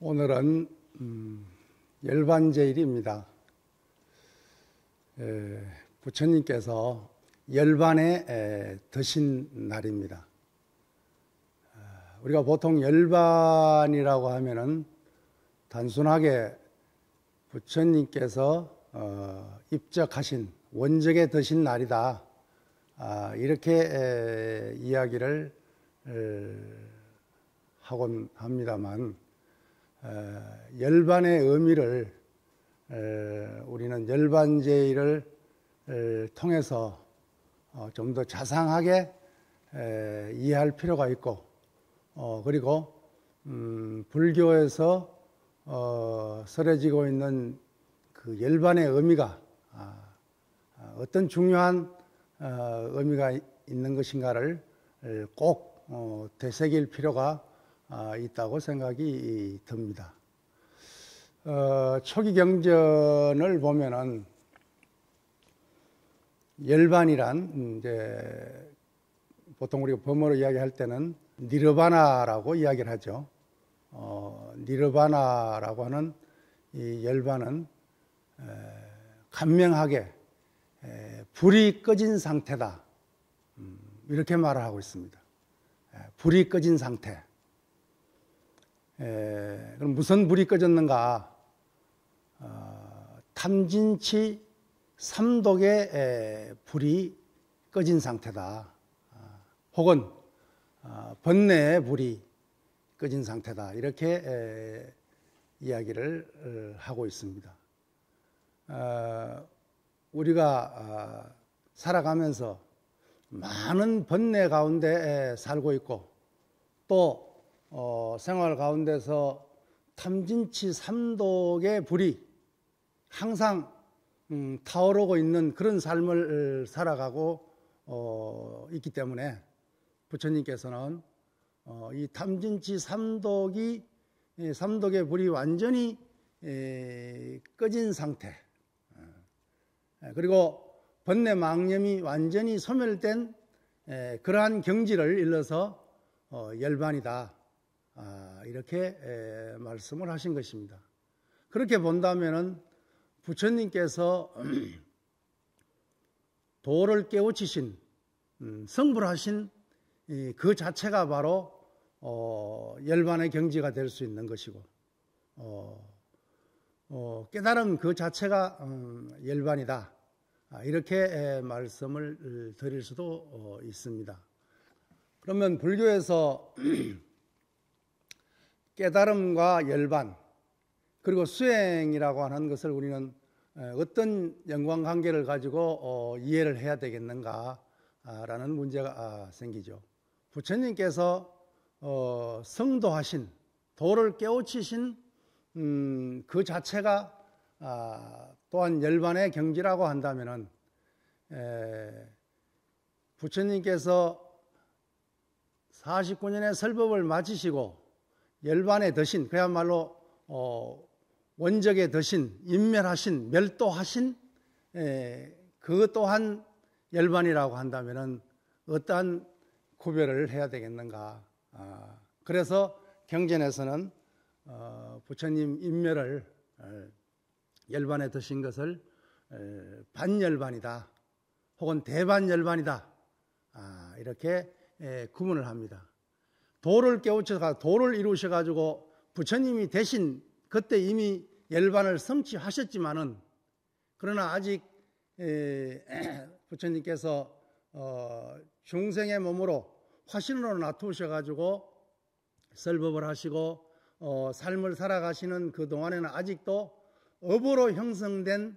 오늘은 음, 열반제일입니다. 에, 부처님께서 열반에 에, 드신 날입니다. 아, 우리가 보통 열반이라고 하면은 단순하게 부처님께서 어, 입적하신 원적에 드신 날이다. 아, 이렇게 에, 이야기를 하곤 합니다만 열반의 의미를 우리는 열반제의를 통해서 어, 좀더 자상하게 이해할 필요가 있고 어, 그리고 음, 불교에서 어, 설해지고 있는 그 열반의 의미가 아, 아, 어떤 중요한 의미가 있는 것인가를 꼭 되새길 필요가 아, 있다고 생각이 듭니다. 어, 초기 경전을 보면은 열반이란 음, 이제 보통 우리가 범어로 이야기할 때는 니르바나라고 이야기를 하죠. 어, 니르바나라고 하는 이 열반은 에, 간명하게 에, 불이 꺼진 상태다. 음, 이렇게 말을 하고 있습니다. 에, 불이 꺼진 상태. 에, 예, 그럼 무슨 불이 꺼졌는가? 어, 탐진치 삼독의 에, 불이 꺼진 상태다. 어, 혹은 어, 번뇌의 불이 꺼진 상태다. 이렇게 에, 이야기를 어, 하고 있습니다. 어, 우리가 어, 살아가면서 많은 번뇌 가운데 살고 있고 또 어, 생활 가운데서 탐진치 삼독의 불이 항상 음, 타오르고 있는 그런 삶을 살아가고 어, 있기 때문에 부처님께서는 어, 이 탐진치 삼독이 이 예, 삼독의 불이 완전히 에, 예, 꺼진 상태 예, 그리고 번뇌 망념이 완전히 소멸된 에, 그러한 경지를 일러서 어, 열반이다 아, 이렇게 말씀을 하신 것입니다. 그렇게 본다면은 부처님께서 도를 깨우치신 음, 성불하신 그 자체가 바로 어, 열반의 경지가 될 수 있는 것이고 어, 어, 깨달음 그 자체가 음, 열반이다 아, 이렇게 말씀을 드릴 수도 있습니다. 그러면 불교에서 깨달음과 열반 그리고 수행이라고 하는 것을 우리는 어떤 연관 관계를 가지고 어, 이해를 해야 되겠는가라는 문제가 아, 생기죠. 부처님께서 어, 성도하신 도를 깨우치신 음, 그 자체가 아, 또한 열반의 경지라고 한다면은 부처님께서 49년의 설법을 마치시고 열반의 더신, 그야말로 어, 원적의 더신, 인멸하신, 멸도하신 에, 예, 그 또한 열반이라고 한다면 어떠한 구별을 해야 되겠는가? 아, 그래서 경전에서는 어, 부처님 인멸을 어, 열반에 드신 것을 어, 반열반이다, 혹은 대반열반이다 아, 이렇게 에, 예, 구분을 합니다. 도를 깨우쳐서 도를 이루셔 가지고 부처님이 대신 그때 이미 열반을 성취하셨지만은 그러나 아직 에, 부처님께서 어, 중생의 몸으로 화신으로 놔두셔 가지고 설법을 하시고 어, 삶을 살아가시는 그 동안에는 아직도 업으로 형성된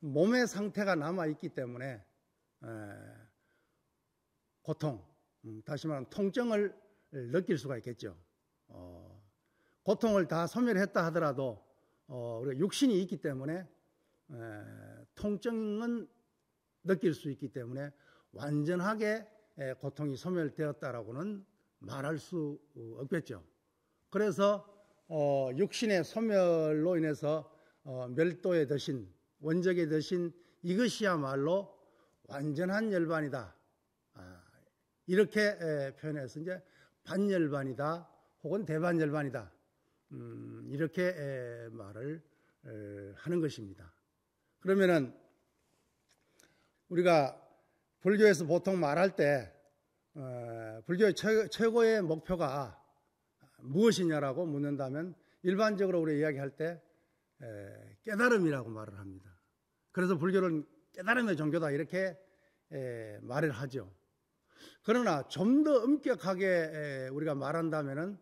몸의 상태가 남아 있기 때문에 에, 고통, 음, 다시 말하면 통증을 느낄 수가 있겠죠. 어, 고통을 다 소멸했다 하더라도 어, 우리가 육신이 있기 때문에 에, 통증은 느낄 수 있기 때문에 완전하게 에, 고통이 소멸되었다라고는 말할 수 어, 없겠죠. 그래서 어, 육신의 소멸로 인해서 어, 멸도의 대신 원적의 대신 이것이야말로 완전한 열반이다. 아, 이렇게 에, 표현해서 이제 반열반이다 혹은 대반열반이다 음, 이렇게 말을 하는 것입니다. 그러면은 우리가 불교에서 보통 말할 때 어, 불교의 최, 고의 목표가 무엇이냐라고 묻는다면 일반적으로 우리 이야기할 때 에, 깨달음이라고 말을 합니다. 그래서 불교는 깨달음의 종교다 이렇게 에, 말을 하죠. 그러나 좀 더 엄격하게 우리가 말한다면은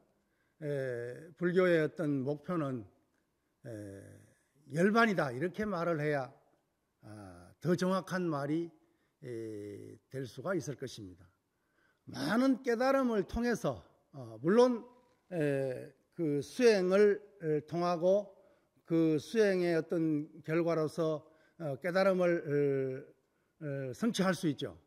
불교의 어떤 목표는 열반이다 이렇게 말을 해야 아, 더 정확한 말이 될 수가 있을 것입니다. 많은 깨달음을 통해서 어, 물론 그 수행을 통하고 그 수행의 어떤 결과로서 어, 깨달음을 성취할 수 있죠.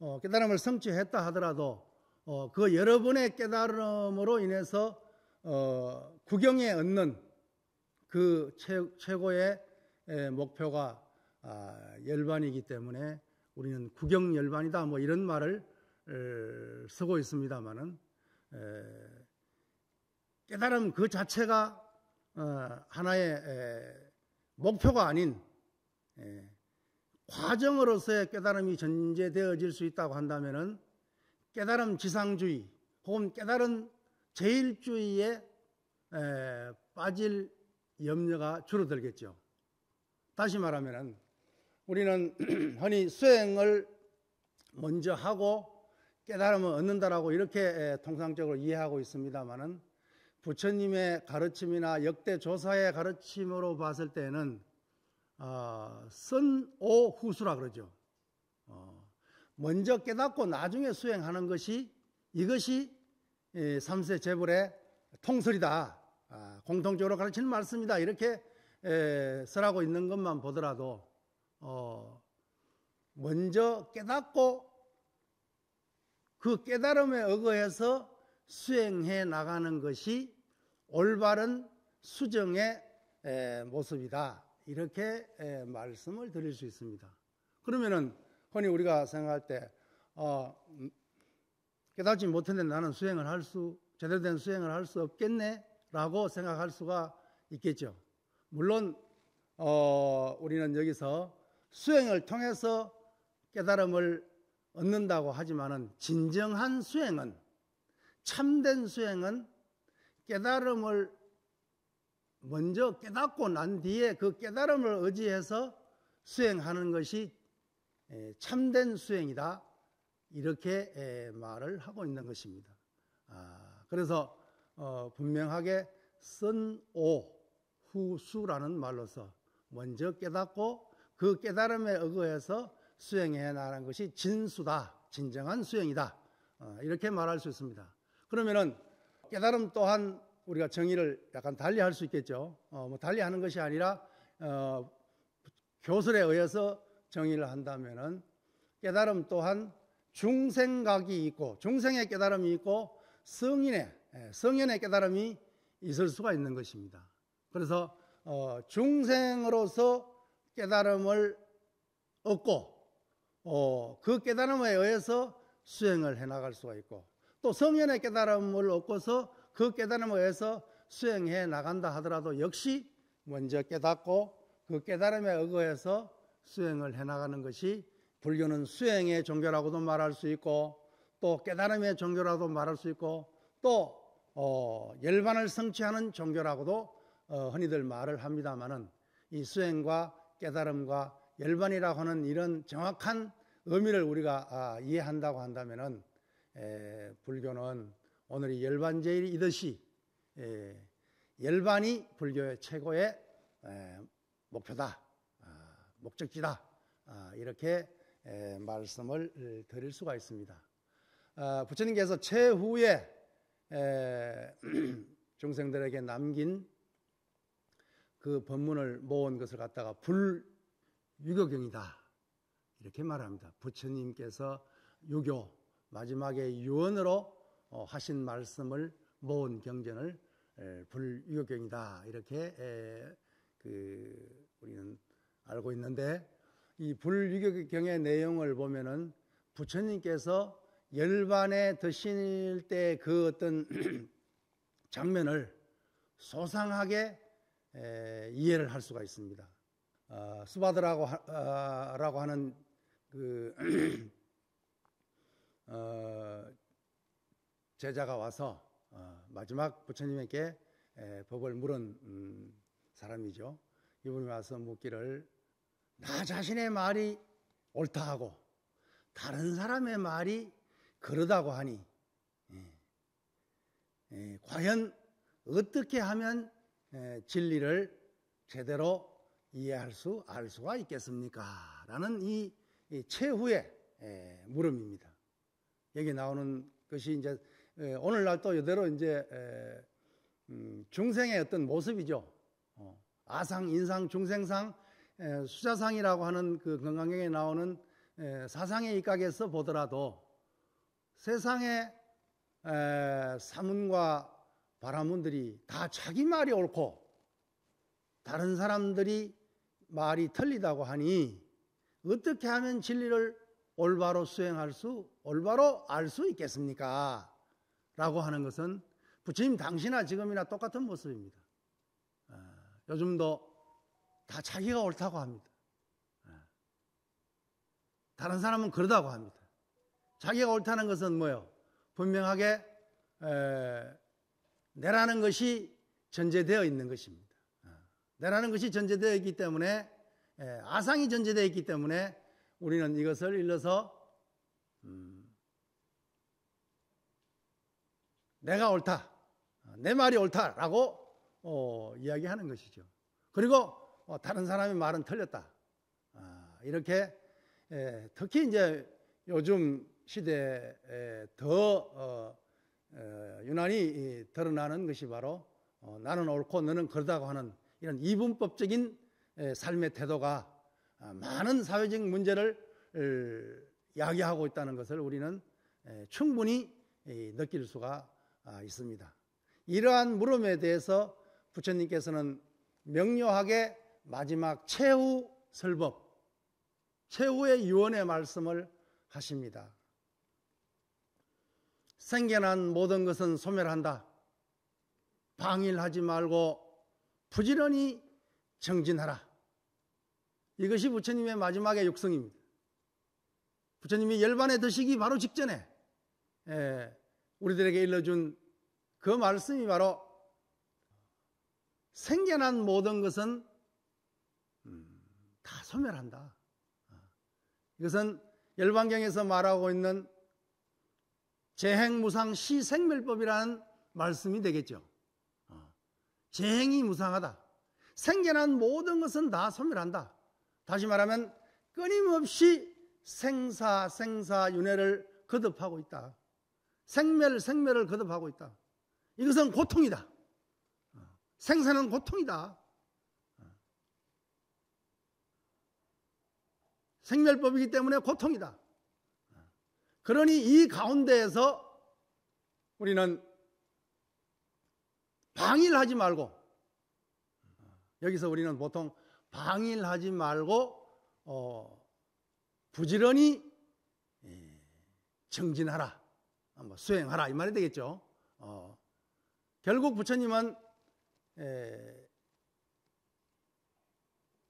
어, 깨달음을 성취했다 하더라도 어, 그 여러 번의 깨달음으로 인해서 어, 구경에 얻는 그 최, 고의 목표가 아, 열반이기 때문에 우리는 구경 열반이다 뭐 이런 말을 에, 쓰고 있습니다만은 깨달음 그 자체가 어, 하나의 에, 목표가 아닌 에, 과정으로서의 깨달음이 전제되어질 수 있다고 한다면은 깨달음 지상주의 혹은 깨달음 제일주의에 에, 빠질 염려가 줄어들겠죠. 다시 말하면은 우리는 흔히 수행을 먼저 하고 깨달음을 얻는다라고 이렇게 에, 통상적으로 이해하고 있습니다만은 부처님의 가르침이나 역대 조사의 가르침으로 봤을 때는 어, 선오 후수라 그러죠. 어, 먼저 깨닫고 나중에 수행하는 것이 이것이 3세 예, 재벌의 통설이다. 아, 공통적으로 가르치는 말씀이다. 이렇게 에, 예, 설하고 있는 것만 보더라도 어, 먼저 깨닫고 그 깨달음에 의거해서 수행해 나가는 것이 올바른 수정의 예, 모습이다. 이렇게 말씀을 드릴 수 있습니다. 그러면은 흔히 우리가 생각할 때 어, 깨닫지 못했는데 나는 수행을 할수 제대로 된 수행을 할 수 없겠네라고 생각할 수가 있겠죠. 물론 어, 우리는 여기서 수행을 통해서 깨달음을 얻는다고 하지만은 진정한 수행은 참된 수행은 깨달음을 먼저 깨닫고 난 뒤에 그 깨달음을 의지해서 수행하는 것이 참된 수행이다. 이렇게 말을 하고 있는 것입니다. 아, 그래서 어, 분명하게 선오 후수라는 말로서 먼저 깨닫고 그 깨달음에 의거해서 수행해 나가는 것이 진수다, 진정한 수행이다. 어, 이렇게 말할 수 있습니다. 그러면은 깨달음 또한 우리가 정의를 약간 달리 할수 있겠죠. 어, 뭐 달리 하는 것이 아니라 어, 교설에 의해서 정의를 한다면은 깨달음 또한 중생각이 있고 중생의 깨달음이 있고 성인의 예, 성인의 깨달음이 있을 수가 있는 것입니다. 그래서 어, 중생으로서 깨달음을 얻고 어, 그 깨달음에 의해서 수행을 해나갈 수가 있고 또 성인의 깨달음을 얻고서 그깨달음을위해서 수행해 나간다 하더라도 역시 먼저 깨닫고 그 깨달음에 의거해서 수행을 해 나가는 것이 불교는 수행의 종교라고도 말할 수 있고 또 깨달음의 종교라고도 말할 수 있고 또 어, 열반을 성취하는 종교라고도 어, 흔히들 말을 합니다만은 이 수행과 깨달음과 열반이라고 하는 이런 정확한 의미를 우리가 아, 이해한다고 한다면은 에, 불교는 오늘이 열반제일이듯이 예, 열반이 불교의 최고의 예, 목표다, 아, 목적지다 아, 이렇게 예, 말씀을 드릴 수가 있습니다. 아, 부처님께서 최후에 중생들에게 남긴 그 법문을 모은 것을 갖다가 불유교경이다 이렇게 말합니다. 부처님께서 유교 마지막에 유언으로 어, 하신 말씀을 모은 경전을 불유교경이다 이렇게 그 우리는 알고 있는데 이 불유교경의 내용을 보면은 부처님께서 열반에 드실 때 그 어떤 장면을 소상하게 이해를 할 수가 있습니다. 어, 수바드라고 하, 어, 라고 하는 그 어, 제자가 와서 어, 마지막 부처님에게 법을 물은 음, 사람이죠. 이분이 와서 묻기를 나 자신의 말이 옳다 하고 다른 사람의 말이 그러다고 하니 예, 예, 과연 어떻게 하면 진리를 제대로 이해할 수, 알 수가 있겠습니까? 라는 이, 최후의 물음입니다. 여기 나오는 것이 이제 예, 오늘날 또 이대로 이제 에, 음, 중생의 어떤 모습이죠. 어, 아상, 인상, 중생상, 에, 수자상이라고 하는 그 건강경에 나오는 에, 사상의 입각에서 보더라도 세상의 사문과 바라문들이 다 자기 말이 옳고 다른 사람들이 말이 틀리다고 하니 어떻게 하면 진리를 올바로 수행할 수, 올바로 알 수 있겠습니까? 라고 하는 것은 부처님 당시나 지금이나 똑같은 모습입니다. 예, 요즘도 다 자기가 옳다고 합니다. 예, 다른 사람은 그러다고 합니다. 자기가 옳다는 것은 뭐요? 분명하게 예, 내라는 것이 전제되어 있는 것입니다. 내라는 것이 전제되어 있기 때문에 아상이 전제되어 있기 때문에 우리는 이것을 일러서 내가 옳다. 내 말이 옳다라고 어, 이야기하는 것이죠. 그리고 어, 다른 사람의 말은 틀렸다. 아, 이렇게 에, 예, 특히 이제 요즘 시대에 더 어, 에, 어, 유난히 드러나는 것이 바로 어, 나는 옳고 너는 그러다고 하는 이런 이분법적인 에, 예, 삶의 태도가 아, 많은 사회적 문제를 야기하고 있다는 것을 우리는 예, 충분히 느낄 수가 아, 있습니다. 이러한 물음에 대해서 부처님께서는 명료하게 마지막 최후 설법, 최후의 유언의 말씀을 하십니다. 생겨난 모든 것은 소멸한다. 방일하지 말고 부지런히 정진하라. 이것이 부처님의 마지막의 육성입니다. 부처님이 열반에 드시기 바로 직전에 예, 우리들에게 일러준 그 말씀이 바로 생겨난 모든 것은 음, 다 소멸한다. 이것은 열방경에서 말하고 있는 재행무상 시생멸법이라는 말씀이 되겠죠. 어, 재행이 무상하다. 생겨난 모든 것은 다 소멸한다. 다시 말하면 끊임없이 생사, 생사, 윤회를 거듭하고 있다. 생멸, 생멸을 거듭하고 있다. 이것은 고통이다. 어, 생사는 고통이다. 어. 생멸법이기 때문에 고통이다. 어. 그러니 이 가운데에서 우리는 방일 하지 말고 여기서 우리는 보통 방일 하지 말고 어, 부지런히 정진하라. 예, 한번 수행하라 이 말이 되겠죠. 어, 결국 부처님은 에,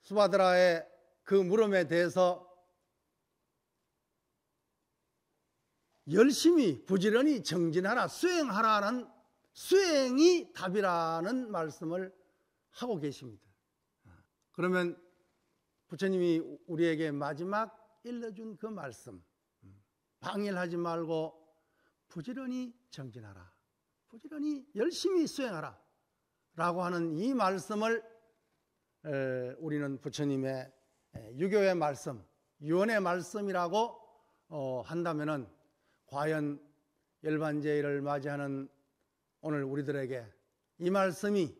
수바드라의 그 물음에 대해서 열심히 부지런히 정진하라 수행하라는 수행이 답이라는 말씀을 하고 계십니다. 그러면 부처님이 우리에게 마지막 일러준 그 말씀 음, 방일하지 말고 부지런히 정진하라. 부지런히 열심히 수행하라. 라고 하는 이 말씀을 우리는 부처님의 유교의 말씀, 유언의 말씀이라고 어, 한다면은 과연 열반제를 맞이하는 오늘 우리들에게 이 말씀이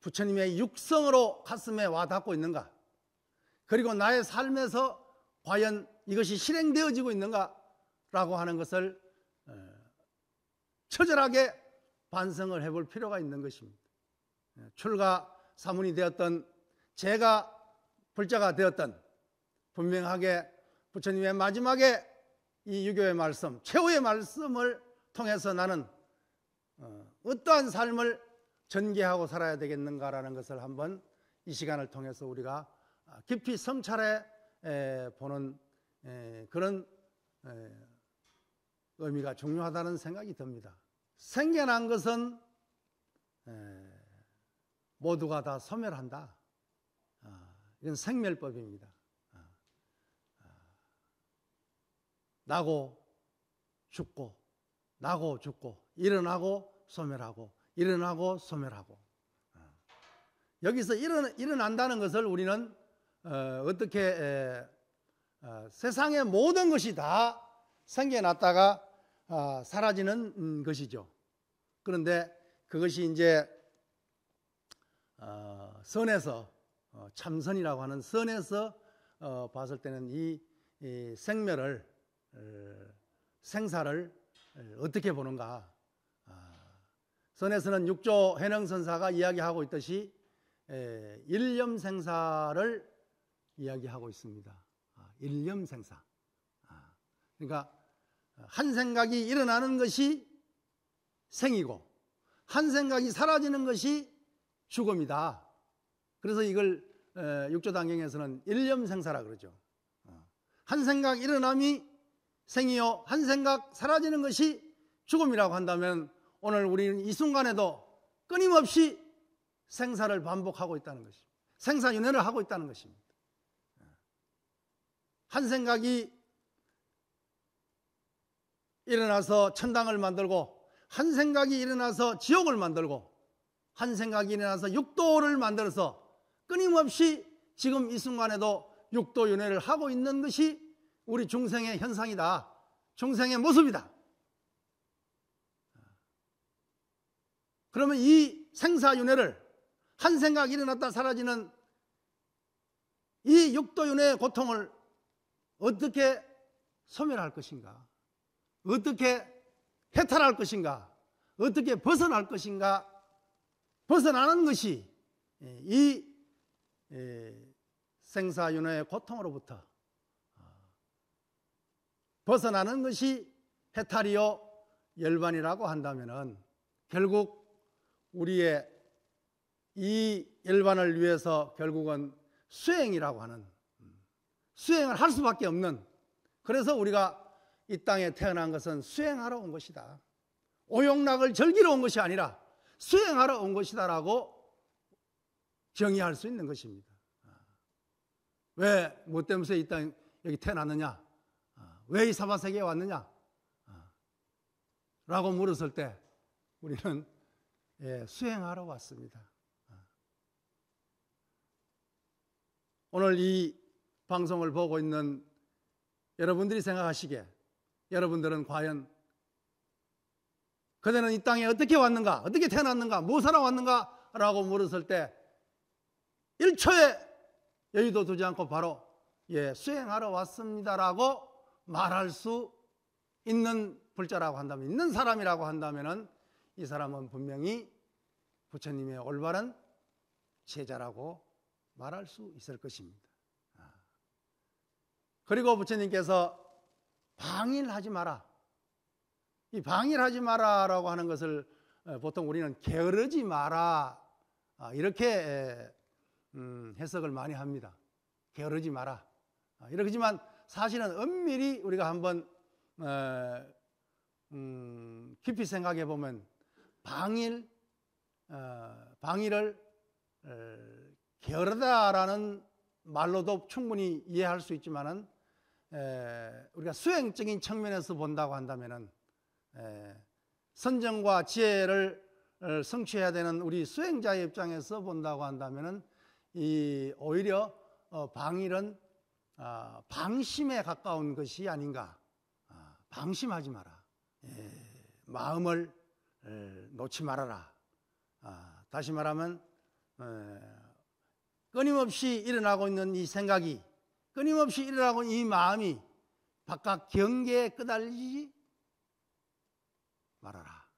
부처님의 육성으로 가슴에 와 닿고 있는가? 그리고 나의 삶에서 과연 이것이 실행되어지고 있는가? 라고 하는 것을 처절하게 반성을 해볼 필요가 있는 것입니다. 예, 출가 사문이 되었던 제가 불자가 되었던 분명하게 부처님의 마지막에 이 유교의 말씀, 최후의 말씀을 통해서 나는 어, 어떠한 삶을 전개하고 살아야 되겠는가라는 것을 한번 이 시간을 통해서 우리가 아, 깊이 성찰해 보는 그런 의미가 중요하다는 생각이 듭니다. 생겨난 것은 모두가 다 소멸한다. 아, 이건 생멸법입니다. 아, 아, 나고 죽고 나고 죽고 일어나고 소멸하고 일어나고 소멸하고 여기서 일어 난다는 것을 우리는 어, 떻게 어, 세상의 모든 것이 다 생겨났다가 아, 사라지는 음, 것이죠. 그런데 그것이 이제 어, 선에서 어, 참선이라고 하는 선에서 어, 봤을 때는 이, 생멸을 생사를 어떻게 보는가? 아, 선에서는 육조 해능선사가 이야기하고 있듯이 일념생사를 이야기하고 있습니다. 아, 일념생사. 그러니까 한 생각이 일어나는 것이 생이고 한 생각이 사라지는 것이 죽음이다. 그래서 이걸 육조 단경에서는 일념 생사라 그러죠. 어. 한 생각 일어남이 생이요 한 생각 사라지는 것이 죽음이라고 한다면 오늘 우리는 이 순간에도 끊임없이 생사를 반복하고 있다는 것입니다. 생사윤회를 하고 있다는 것입니다. 어. 한 생각이 일어나서 천당을 만들고 한 생각이 일어나서 지옥을 만들고 한 생각이 일어나서 육도를 만들어서 끊임없이 지금 이 순간에도 육도 윤회를 하고 있는 것이 우리 중생의 현상이다. 중생의 모습이다. 그러면 이 생사윤회를 한 생각 일어났다 사라지는 이 육도윤회의 고통을 어떻게 소멸할 것인가? 어떻게 해탈할 것인가? 어떻게 벗어날 것인가? 벗어나는 것이 예, 이 예, 생사윤회의 고통으로부터 아, 벗어나는 것이 해탈이요 열반이라고 한다면은 결국 우리의 이 열반을 위해서 결국은 수행이라고 하는 음, 수행을 할 수밖에 없는 그래서 우리가 이 땅에 태어난 것은 수행하러 온 것이다. 오욕락을 즐기러 온 것이 아니라 수행하러 온 것이다라고 정의할 수 있는 것입니다. 아. 왜, 뭐 때문에 이 땅, 여기 태어났느냐? 아. 왜이 사바세계에 왔느냐? 아. 라고 물었을 때 우리는 예, 수행하러 왔습니다. 오늘 이 방송을 보고 있는 여러분들이 생각하시기에 여러분들은 과연 그대는 이 땅에 어떻게 왔는가? 어떻게 태어났는가? 뭐살아 왔는가? 라고 물었을 때 1초에 여의도 두지 않고 바로 예, 수행하러 왔습니다라고 말할 수 있는 불자라고 한다면 있는 사람이라고 한다면은 이 사람은 분명히 부처님의 올바른 제자라고 말할 수 있을 것입니다. 아. 그리고 부처님께서 방일 하지 마라. 이 방일 하지 마라라고 하는 것을 보통 우리는 게으르지 마라. 아, 이렇게 음, 해석을 많이 합니다. 게으르지 마라. 아, 이렇지만 사실은 엄밀히 우리가 한번 음, 깊이 생각해 보면 방일 어, 방일을 게으르다라는 말로도 충분히 이해할 수 있지만은 우리가 수행적인 측면에서 본다고 한다면은 선정과 지혜를 성취해야 되는 우리 수행자의 입장에서 본다고 한다면은 이 오히려 어, 방일은 아, 방심에 가까운 것이 아닌가. 아, 방심하지 마라. 예, 마음을 놓지 말아라. 아, 다시 말하면 끊임없이 일어나고 있는 이 생각이 끊임없이 일어나고 이 마음이 바깥 경계에 끄달리지 말아라.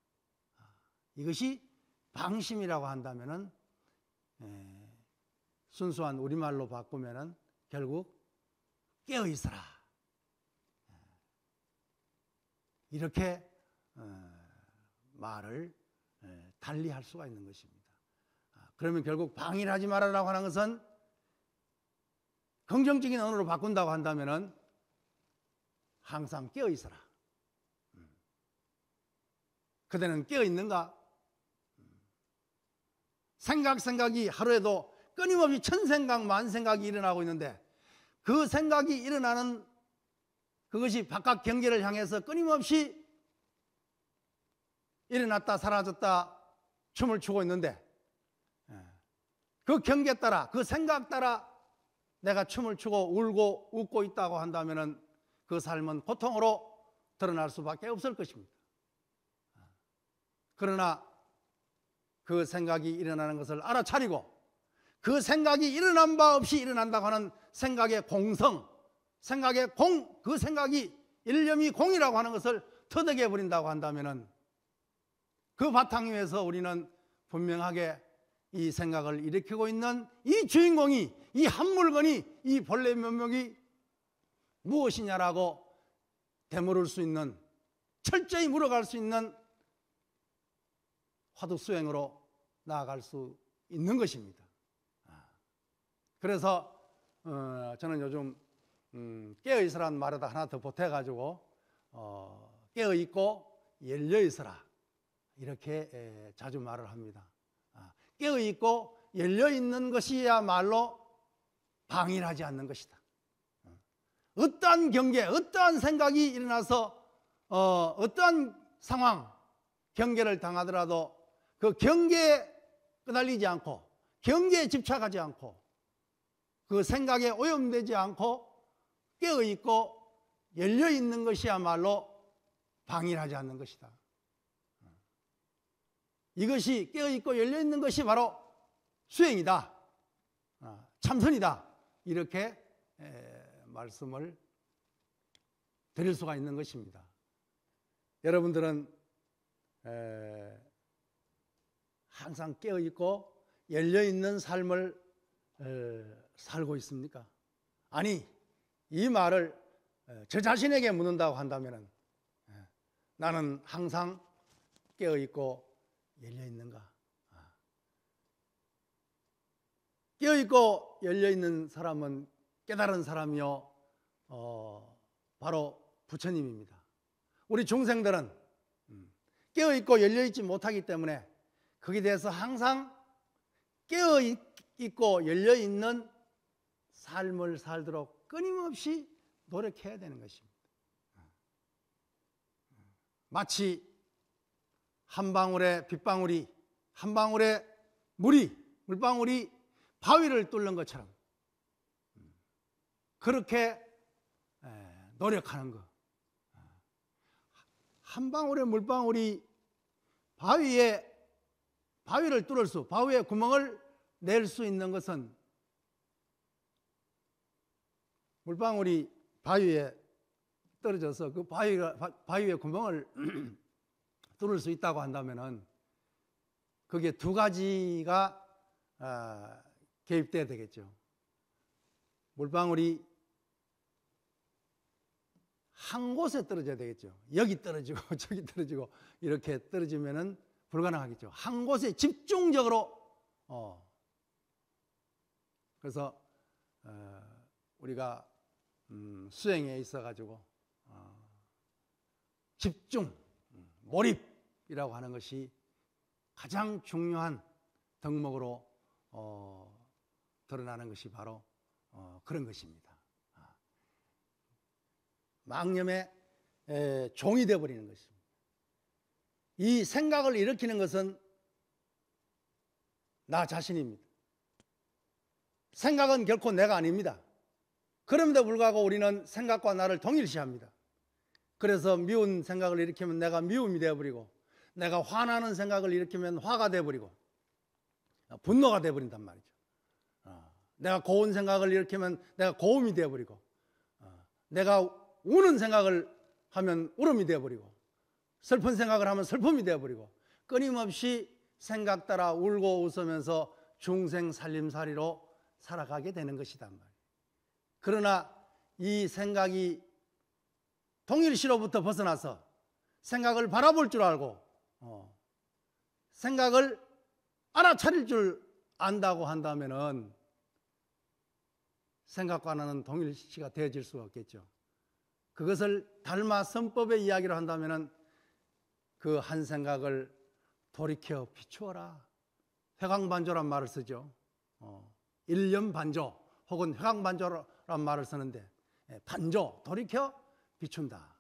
이것이 방심이라고 한다면은 순수한 우리말로 바꾸면은 결국 깨어 있어라. 이렇게 어, 말을 달리할 수가 있는 것입니다. 아, 그러면 결국 방일하지 말아라고 하는 것은 긍정적인 언어로 바꾼다고 한다면은 항상 깨어 있어라. 음. 그대는 깨어 있는가? 음. 생각 생각이 하루에도 끊임없이 천 생각 만 생각이 일어나고 있는데 그 생각이 일어나는 그것이 바깥 경계를 향해서 끊임없이 일어났다 사라졌다 춤을 추고 있는데 예. 그 경계 따라 그 생각 따라 내가 춤을 추고 울고 웃고 있다고 한다면 그 삶은 고통으로 드러날 수밖에 없을 것입니다. 그러나 그 생각이 일어나는 것을 알아차리고 그 생각이 일어난 바 없이 일어난다고 하는 생각의 공성, 생각의 공, 그 생각이 일념이 공이라고 하는 것을 터득해 버린다고 한다면 그 바탕 위에서 우리는 분명하게 이 생각을 일으키고 있는 이 주인공이 이한 물건이 이 벌레 면목이 무엇이냐라고 되물을 수 있는 철저히 물어갈 수 있는 화두 수행으로 나아갈 수 있는 것입니다. 아. 그래서 어, 저는 요즘 음, 깨어 있으라는 말에다 하나 더 보태 가지고 어, 깨어 있고 열려 있으라 이렇게 자주 말을 합니다. 아, 깨어 있고 열려 있는 것이야말로 방해하지 않는 것이다. 어? 어떠한 경계, 어떠한 생각이 일어나서 어, 어떠한 상황, 경계를 당하더라도 그 경계에 끄달리지 않고 경계에 집착하지 않고 그 생각에 오염되지 않고 깨어 있고 열려 있는 것이야말로 방일하지 않는 것이다. 이것이 깨어 있고 열려 있는 것이 바로 수행이다. 어, 참선이다. 이렇게 말씀을 드릴 수가 있는 것입니다. 여러분들은 항상 깨어 있고 열려 있는 삶을 살고 있습니까? 아니 이 말을 저 자신에게 묻는다고 한다면은 나는 항상 깨어 있고 열려 있는가? 깨어있고 열려있는 사람은 깨달은 사람이요. 어, 바로 부처님입니다. 우리 중생들은 음, 깨어있고 열려있지 못하기 때문에 거기에 대해서 항상 깨어있고 열려있는 삶을 살도록 끊임없이 노력해야 되는 것입니다. 마치 한 방울의 빗방울이, 한 방울의 물이, 물방울이 바위를 뚫는 것처럼 그렇게 노력하는 것. 한 방울의 물방울이 바위에 바위를 뚫을 수, 바위에 구멍을 낼 수 있는 것은 물방울이 바위에 떨어져서 그 바위가 바위에 구멍을 뚫을 수 있다고 한다면은 그게 두 가지가 어, 개입돼야 되겠죠. 물방울이 한 곳에 떨어져야 되겠죠. 여기 떨어지고 저기 떨어지고 이렇게 떨어지면은 불가능하겠죠. 한 곳에 집중적으로 어. 그래서 어, 우리가 음, 수행에 있어 가지고 어, 집중, 음, 몰입이라고 하는 것이 가장 중요한 덕목으로 어, 드러나는 것이 바로 어, 그런 것입니다. 아. 망념의 에, 종이 되어버리는 것입니다. 이 생각을 일으키는 것은 나 자신입니다. 생각은 결코 내가 아닙니다. 그럼에도 불구하고 우리는 생각과 나를 동일시합니다. 그래서 미운 생각을 일으키면 내가 미움이 되어버리고 내가 화나는 생각을 일으키면 화가 되어버리고 분노가 되어버린단 말이죠. 내가 고운 생각을 일으키면 내가 고음이 되어버리고 어, 내가 우는 생각을 하면 울음이 되어버리고 슬픈 생각을 하면 슬픔이 되어버리고 끊임없이 생각 따라 울고 웃으면서 중생 살림살이로 살아가게 되는 것이단 말이에요. 그러나 이 생각이 통일시로부터 벗어나서 생각을 바라볼 줄 알고 어, 생각을 알아차릴 줄 안다고 한다면은 생각과는 동일시가 되어질 수가 없겠죠. 그것을 달마 선법의 이야기로 한다면그 한 생각을 돌이켜 비추어라. 회광반조란 말을 쓰죠. 어, 일년 반조 혹은 회광반조란 말을 쓰는데 예, 반조, 돌이켜 비춘다.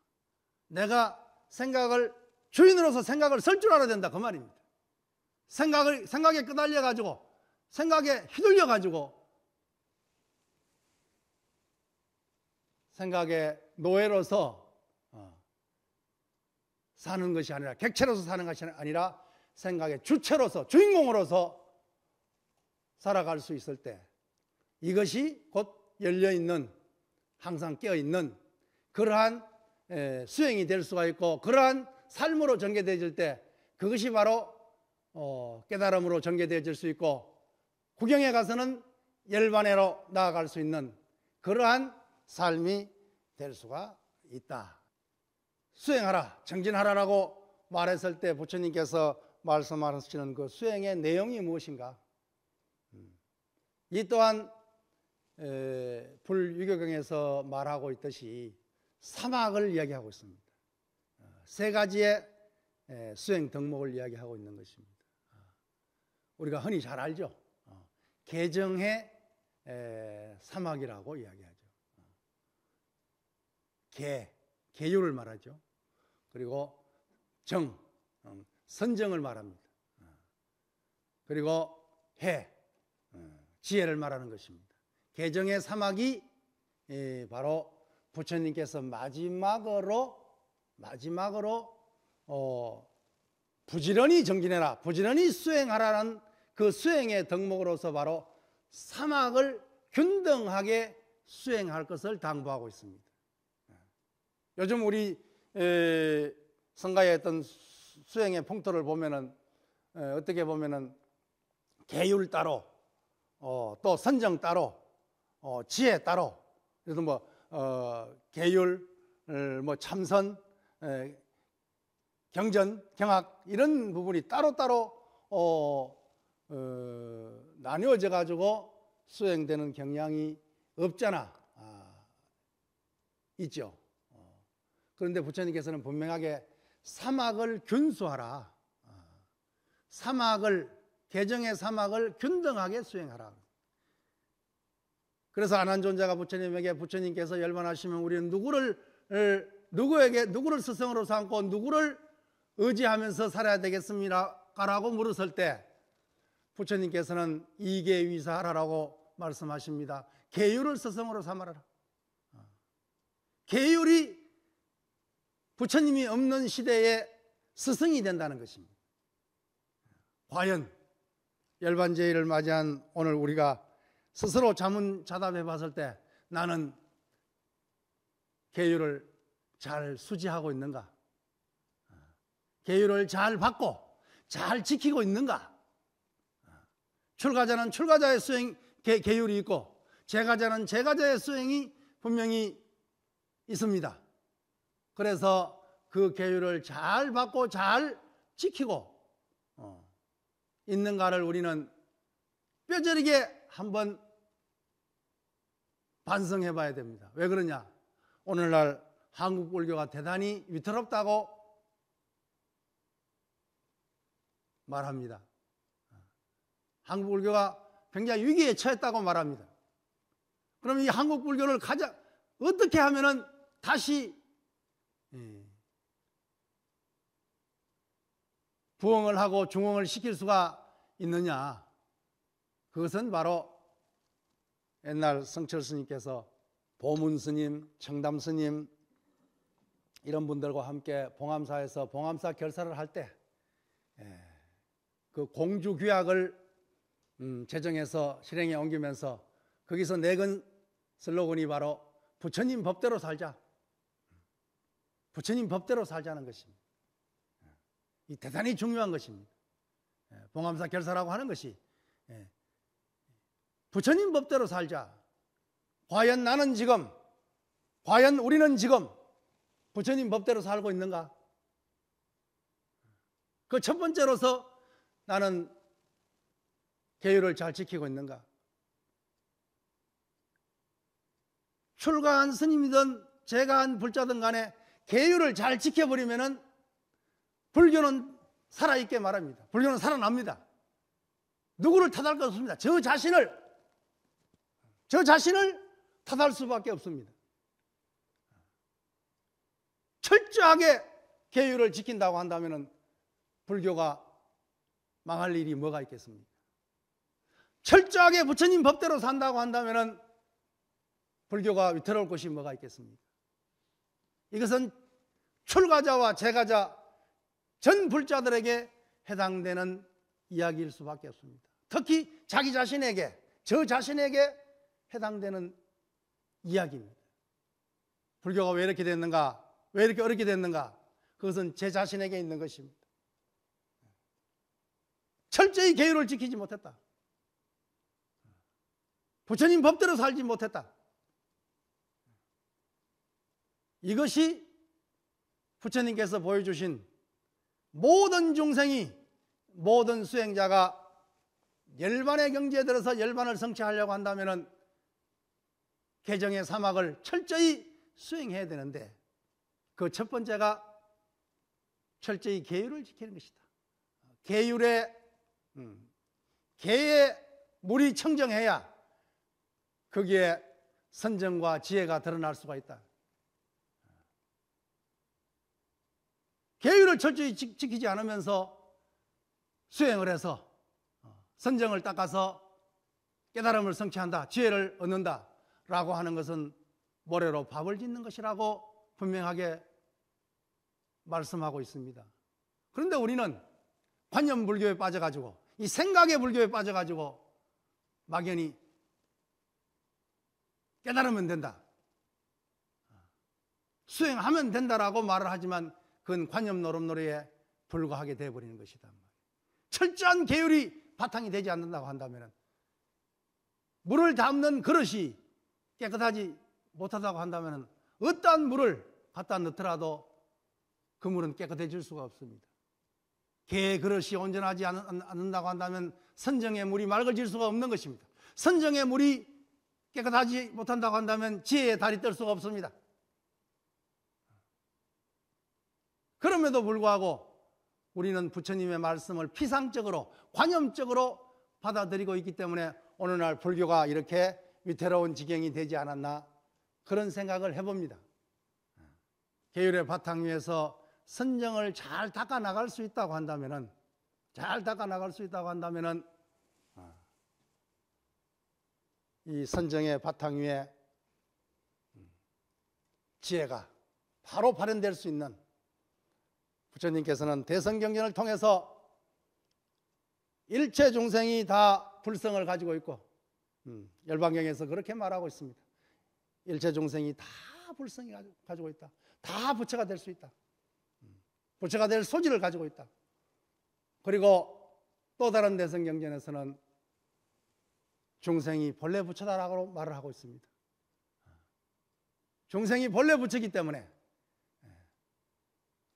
내가 생각을 주인으로서 생각을 쓸줄 알아야 된다 그 말입니다. 생각을 생각에 끄달려 가지고 생각에 휘둘려 가지고 생각의 노예로서 어, 사는 것이 아니라 객체로서 사는 것이 아니라 생각의 주체로서 주인공으로서 살아갈 수 있을 때 이것이 곧 열려 있는 항상 깨어 있는 그러한 수행이 될 수가 있고 그러한 삶으로 전개되질 때 그것이 바로 어, 깨달음으로 전개되질 수 있고 구경에 가서는 열반으로 나아갈 수 있는 그러한 삶이 될 수가 있다. 수행하라, 정진하라라고 말했을 때 부처님께서 말씀하시는 그 수행의 내용이 무엇인가? 음. 이 또한 불유교경에서 말하고 있듯이 사막을 이야기하고 있습니다. 어, 세 가지의 수행 덕목을 이야기하고 있는 것입니다. 아, 우리가 흔히 잘 알죠. 어, 개정의 사막이라고 이야기합니다. 개, 개요를 말하죠. 그리고 정, 음, 선정을 말합니다. 음. 그리고 해, 음, 지혜를 말하는 것입니다. 개정의 사막이 예, 바로 부처님께서 마지막으로 마지막으로 어, 부지런히 정진해라, 부지런히 수행하라는 그 수행의 덕목으로서 바로 사막을 균등하게 수행할 것을 당부하고 있습니다. 요즘 우리 성가에 어떤 수행의 풍토를 보면은 어떻게 보면은 계율 따로 어, 또 선정 따로 어, 지혜 따로 그래서 뭐 어, 계율 어, 뭐 참선 에, 경전 경학 이런 부분이 따로 따로 어, 어, 나뉘어져 가지고 수행되는 경향이 없잖아 아, 있죠. 그런데 부처님께서는 분명하게 사막을 균수하라. 어. 사막을, 개정의 사막을 균등하게 수행하라. 그래서 안한존자가 부처님에게 부처님께서 열반하시면 우리는 누구를, 누구에게, 누구를 스승으로 삼고 누구를 의지하면서 살아야 되겠습니까?라고 물었을 때 부처님께서는 이게 위사하라라고 말씀하십니다. 계율을 스승으로 삼아라. 어. 계율이 부처님이 없는 시대에 스승이 된다는 것입니다. 과연 열반제의를 맞이한 오늘 우리가 스스로 자문 자답해 봤을 때 나는 계율을 잘 수지하고 있는가? 계율을 잘 받고 잘 지키고 있는가? 출가자는 출가자의 수행 계, 율이 있고 제가자는 제가자의 수행이 분명히 있습니다. 그래서 그 계율을 잘 받고 잘 지키고 어, 있는가를 우리는 뼈저리게 한번 반성해 봐야 됩니다. 왜 그러냐? 오늘날 한국 불교가 대단히 위태롭다고 말합니다. 한국 불교가 굉장히 위기에 처했다고 말합니다. 그럼 이 한국 불교를 가장 어떻게 하면은 다시 예. 부흥을 하고 중흥을 시킬 수가 있느냐? 그것은 바로 옛날 성철 스님께서 보문 스님, 청담 스님 이런 분들과 함께 봉암사에서 봉암사 결사를 할 때그 예, 공주 규약을 음, 제정해서 실행에 옮기면서 거기서 내건 슬로건이 바로 부처님 법대로 살자. 부처님 법대로 살자는 것입니다. 예. 이 대단히 중요한 것입니다. 예, 봉암사 결사라고 하는 것이 예. 부처님 법대로 살자. 과연 나는 지금, 과연 우리는 지금 부처님 법대로 살고 있는가? 그 첫 번째로서 나는 계율을 잘 지키고 있는가? 출가한 스님이든 제가 한 불자든 간에 계율을 잘 지켜버리면은 불교는 살아있게 말합니다. 불교는 살아납니다. 누구를 탓할 것 없습니다. 저 자신을, 저 자신을 탓할 수밖에 없습니다. 철저하게 계율을 지킨다고 한다면 불교가 망할 일이 뭐가 있겠습니까? 철저하게 부처님 법대로 산다고 한다면 불교가 위태로울 것이 뭐가 있겠습니까? 이것은 출가자와 재가자 전 불자들에게 해당되는 이야기일 수밖에 없습니다. 특히 자기 자신에게, 저 자신에게 해당되는 이야기입니다. 불교가 왜 이렇게 됐는가? 왜 이렇게 어렵게 됐는가? 그것은 제 자신에게 있는 것입니다. 철저히 계율을 지키지 못했다. 부처님 법대로 살지 못했다. 이것이 부처님께서 보여주신 모든 중생이 모든 수행자가 열반의 경지에 들어서 열반을 성취하려고 한다면 개정의 사막을 철저히 수행해야 되는데 그 첫 번째가 철저히 계율을 지키는 것이다. 계율에 음, 개의 물이 청정해야 거기에 선정과 지혜가 드러날 수가 있다. 계율을 철저히 지키지 않으면서 수행을 해서 어, 선정을 닦아서 깨달음을 성취한다, 지혜를 얻는다 라고 하는 것은 모래로 밥을 짓는 것이라고 분명하게 말씀하고 있습니다. 그런데 우리는 관념 불교에 빠져가지고 이 생각의 불교에 빠져가지고 막연히 깨달으면 된다. 수행하면 된다라고 말을 하지만 그건 관념 노름노래에 불과하게 되어버리는 것이다. 철저한 계율이 바탕이 되지 않는다고 한다면 물을 담는 그릇이 깨끗하지 못하다고 한다면 어떠한 물을 갖다 넣더라도 그 물은 깨끗해질 수가 없습니다. 개 그릇이 온전하지 않는다고 한다면 선정의 물이 맑아질 수가 없는 것입니다. 선정의 물이 깨끗하지 못한다고 한다면 지혜의 달이 뜰 수가 없습니다. 그럼에도 불구하고 우리는 부처님의 말씀을 피상적으로 관념적으로 받아들이고 있기 때문에 오늘날 불교가 이렇게 위태로운 지경이 되지 않았나 그런 생각을 해봅니다. 계율의 바탕 위에서 선정을 잘 닦아 나갈 수 있다고 한다면은 잘 닦아 나갈 수 있다고 한다면은 아, 이 선정의 바탕 위에 음, 지혜가 바로 발현될 수 있는 부처님께서는 대성경전을 통해서 일체 중생이 다 불성을 가지고 있고 음, 열방경에서 그렇게 말하고 있습니다. 일체 중생이 다 불성이 가지고 있다. 다 부처가 될 수 있다. 음, 부처가 될 소지를 가지고 있다. 그리고 또 다른 대성경전에서는 중생이 본래 부처다라고 말을 하고 있습니다. 중생이 본래 부처이기 때문에 예,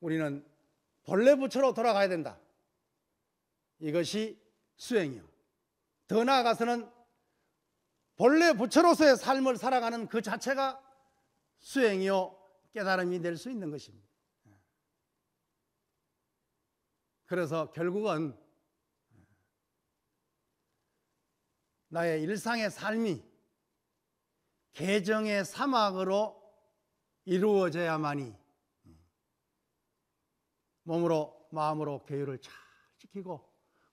우리는 본래 부처로 돌아가야 된다. 이것이 수행이요. 더 나아가서는 본래 부처로서의 삶을 살아가는 그 자체가 수행이요 깨달음이 될 수 있는 것입니다. 그래서 결국은 나의 일상의 삶이 개정의 사막으로 이루어져야만이 몸으로 마음으로 계율을 잘 지키고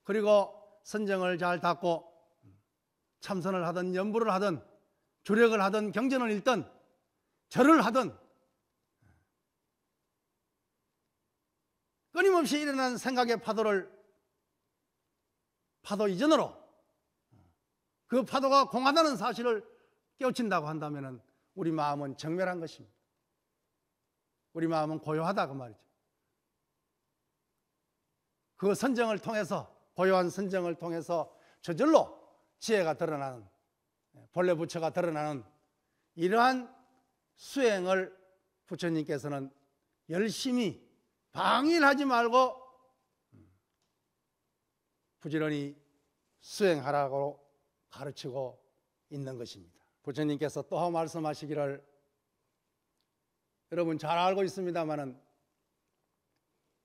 그리고 선정을 잘 닦고 참선을 하든 연부를 하든 주력을 하든 경전을 읽든 절을 하든 끊임없이 일어난 생각의 파도를 파도 이전으로 그 파도가 공하다는 사실을 깨우친다고 한다면 우리 마음은 정멸한 것입니다. 우리 마음은 고요하다 그 말이죠. 그 선정을 통해서 고요한 선정을 통해서 저절로 지혜가 드러나는 본래 부처가 드러나는 이러한 수행을 부처님께서는 열심히 방일하지 말고 부지런히 수행하라고 가르치고 있는 것입니다. 부처님께서 또 말씀하시기를 여러분 잘 알고 있습니다만은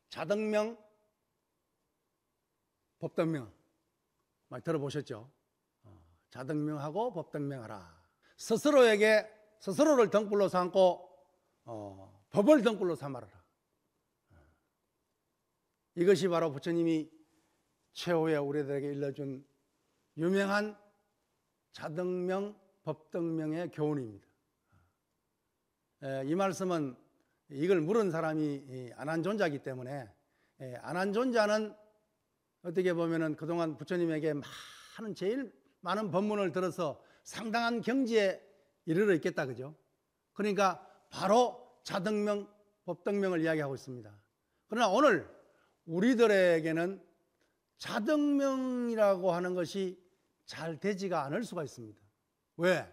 자등명 법당명 많이 들어보셨죠? 어, 자등명하고 법당명하라. 스스로에게 스스로를 등불로 삼고 어, 법을 등불로 삼아라. 어, 이것이 바로 부처님이 최후에 우리들에게 일러준 유명한 자등명 법등명의 교훈입니다. 에, 어, 이 말씀은 이걸 물은 사람이 안한존자이기 때문에 예, 안한존자는 어떻게 보면은 그동안 부처님에게 많은 제일 많은 법문을 들어서 상당한 경지에 이르러 있겠다 그죠? 그러니까 바로 자등명 법등명을 이야기하고 있습니다. 그러나 오늘 우리들에게는 자등명이라고 하는 것이 잘 되지가 않을 수가 있습니다. 왜?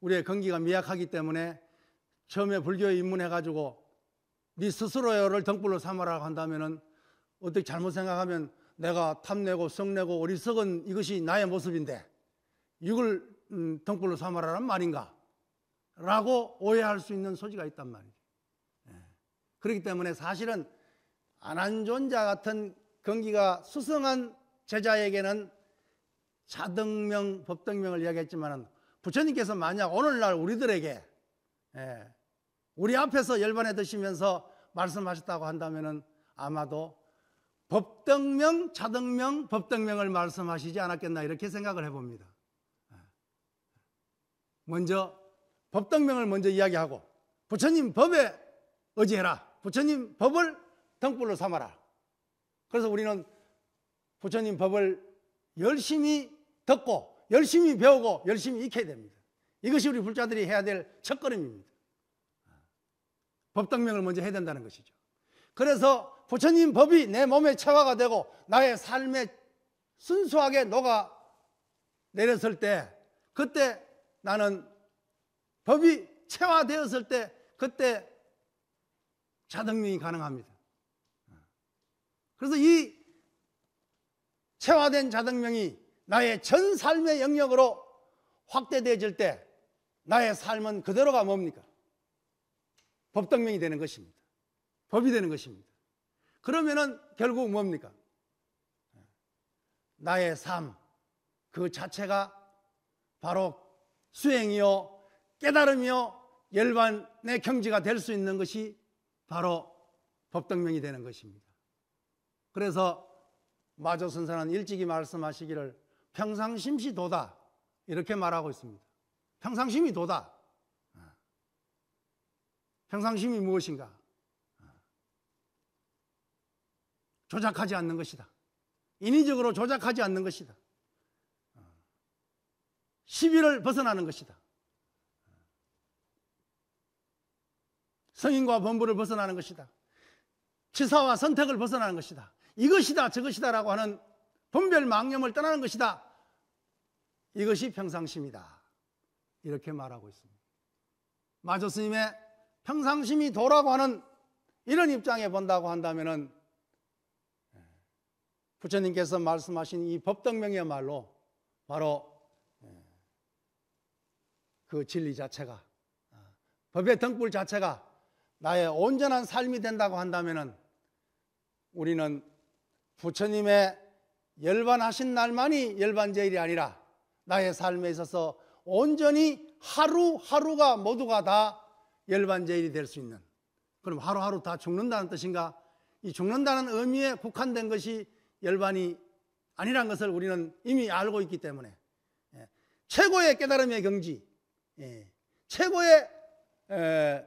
우리의根기가 미약하기 때문에 처음에 불교에 입문해가지고 네 스스로를 덩불로 삼으라고 한다면은 어떻게 잘못 생각하면 내가 탐내고 성내고 어리석은 이것이 나의 모습인데 육을 음, 등불로 삼아라란 말인가? 라고 오해할 수 있는 소지가 있단 말이죠. 예. 그렇기 때문에 사실은 안한존자 같은 경기가 수성한 제자에게는 자등명, 법등명을 이야기했지만 부처님께서 만약 오늘날 우리들에게 예, 우리 앞에서 열반에 드시면서 말씀하셨다고 한다면 아마도 법덕명, 차덕명 법덕명을 말씀하시지 않았겠나 이렇게 생각을 해봅니다. 먼저 법덕명을 먼저 이야기하고 부처님 법에 의지해라. 부처님 법을 등불로 삼아라. 그래서 우리는 부처님 법을 열심히 듣고 열심히 배우고 열심히 익혀야 됩니다. 이것이 우리 불자들이 해야 될 첫걸음입니다. 법덕명을 먼저 해야 된다는 것이죠. 그래서 부처님 법이 내 몸에 체화가 되고 나의 삶에 순수하게 녹아 내렸을 때 그때 나는 법이 체화되었을 때 그때 자등명이 가능합니다. 그래서 이 체화된 자등명이 나의 전 삶의 영역으로 확대되어질 때 나의 삶은 그대로가 뭡니까? 법덕명이 되는 것입니다. 법이 되는 것입니다. 그러면은 결국 뭡니까? 나의 삶 그 자체가 바로 수행이요 깨달음이요 열반의 경지가 될 수 있는 것이 바로 법덕명이 되는 것입니다. 그래서 마조 선사는 일찍이 말씀하시기를 평상심시 도다 이렇게 말하고 있습니다. 평상심이 도다. 어. 평상심이 무엇인가? 조작하지 않는 것이다. 인위적으로 조작하지 않는 것이다. 시비를 벗어나는 것이다. 성인과 범부를 벗어나는 것이다. 치사와 선택을 벗어나는 것이다. 이것이다, 저것이다라고 하는 분별 망념을 떠나는 것이다. 이것이 평상심이다. 이렇게 말하고 있습니다. 마조 스님의 평상심이 도라고 하는 이런 입장에 본다고 한다면 부처님께서 말씀하신 이 법덕명이야말로 바로 예, 그 진리 자체가 아, 법의 등불 자체가 나의 온전한 삶이 된다고 한다면 우리는 부처님의 열반하신 날만이 열반제일이 아니라 나의 삶에 있어서 온전히 하루하루가 모두가 다 열반제일이 될 수 있는 그럼 하루하루 다 죽는다는 뜻인가? 이 죽는다는 의미에 국한된 것이 열반이 아니란 것을 우리는 이미 알고 있기 때문에 예. 최고의 깨달음의 경지, 예. 최고의 에,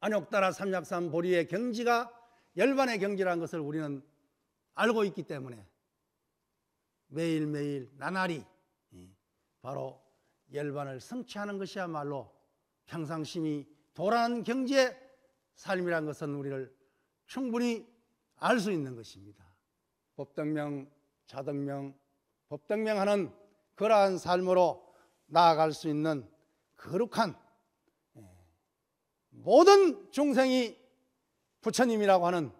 안욕따라 삼약산 보리의 경지가 열반의 경지라는 것을 우리는 알고 있기 때문에 매일매일 나날이 예, 바로 열반을 성취하는 것이야말로 평상심이 도란 경지의 삶이란 것은 우리를 충분히 알 수 있는 것입니다. 법당명, 자등명 법당명하는 그러한 삶으로 나아갈 수 있는 거룩한 예, 모든 중생이 부처님이라고 하는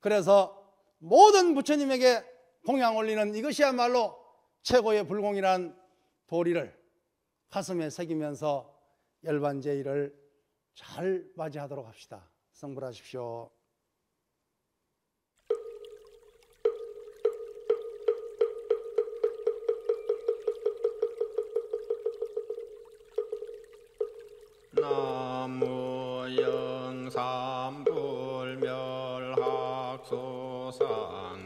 그래서 모든 부처님에게 공양 올리는 이것이야말로 최고의 불공이란 도리를 가슴에 새기면서 열반제의를 잘 맞이하도록 합시다. 성불하십시오. 나무 영삼불멸학소상